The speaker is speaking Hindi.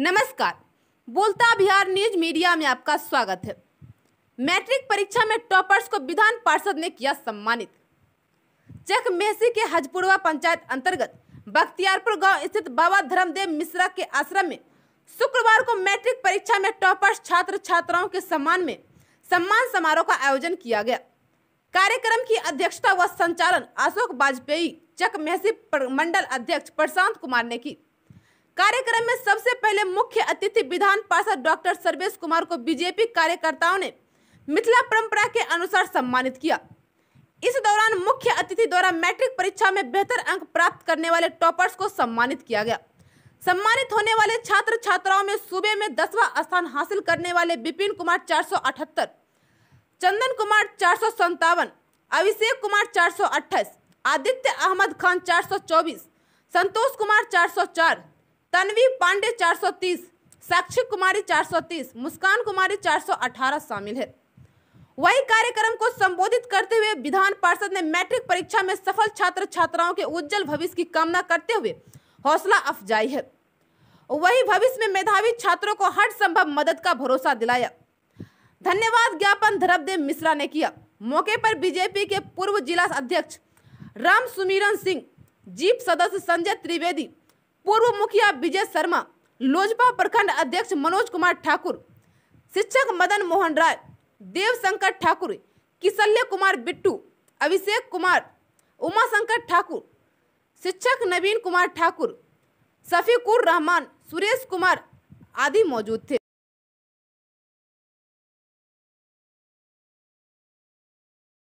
नमस्कार बोलता बिहार न्यूज मीडिया में आपका स्वागत है मैट्रिक परीक्षा में टॉपर्स को विधान पार्षद ने किया सम्मानित चक मेहसी के हजपुरवा पंचायत अंतर्गत बख्तियारपुर गांव स्थित बाबा धर्मदेव मिश्रा के आश्रम में शुक्रवार को मैट्रिक परीक्षा में टॉपर्स छात्र छात्राओं के सम्मान में सम्मान समारोह का आयोजन किया गया कार्यक्रम की अध्यक्षता व संचालन अशोक वाजपेयी चक मेहसी मंडल अध्यक्ष प्रशांत कुमार ने की कार्यक्रम में सबसे पहले मुख्य अतिथि विधान पार्षद डॉक्टर सर्वेश कुमार को बीजेपी कार्यकर्ताओं ने मिथिला परंपरा के अनुसार सम्मानित किया इस दौरान मुख्य अतिथि द्वारा मैट्रिक परीक्षा में बेहतर अंक प्राप्त करने वाले टॉपर्स को सम्मानित किया गया सम्मानित होने वाले छात्र छात्राओं में सूबे में दसवां स्थान हासिल करने वाले विपिन कुमार चार चंदन कुमार चार अभिषेक कुमार चार आदित्य अहमद खान चार संतोष कुमार चार तन्वी पांडे 430 साक्षी कुमारी 430 मुस्कान कुमारी 418 शामिल है वही कार्यक्रम को संबोधित करते हुए विधान पार्षद ने मैट्रिक परीक्षा में सफल छात्र छात्राओं के उज्जवल भविष्य की कामना करते हुए हौसला अफजाई है वही भविष्य में मेधावी छात्रों को हर संभव मदद का भरोसा दिलाया धन्यवाद ज्ञापन धरवदेव मिश्रा ने किया मौके पर बीजेपी के पूर्व जिला अध्यक्ष राम सुमिरन सिंह जीप सदस्य संजय त्रिवेदी पूर्व मुखिया विजय शर्मा लोजपा प्रखंड अध्यक्ष मनोज कुमार ठाकुर शिक्षक मदन मोहन राय देवशंकर ठाकुर किसल्य कुमार बिट्टू अभिषेक कुमार उमाशंकर ठाकुर शिक्षक नवीन कुमार ठाकुर शफीकुर रहमान सुरेश कुमार आदि मौजूद थे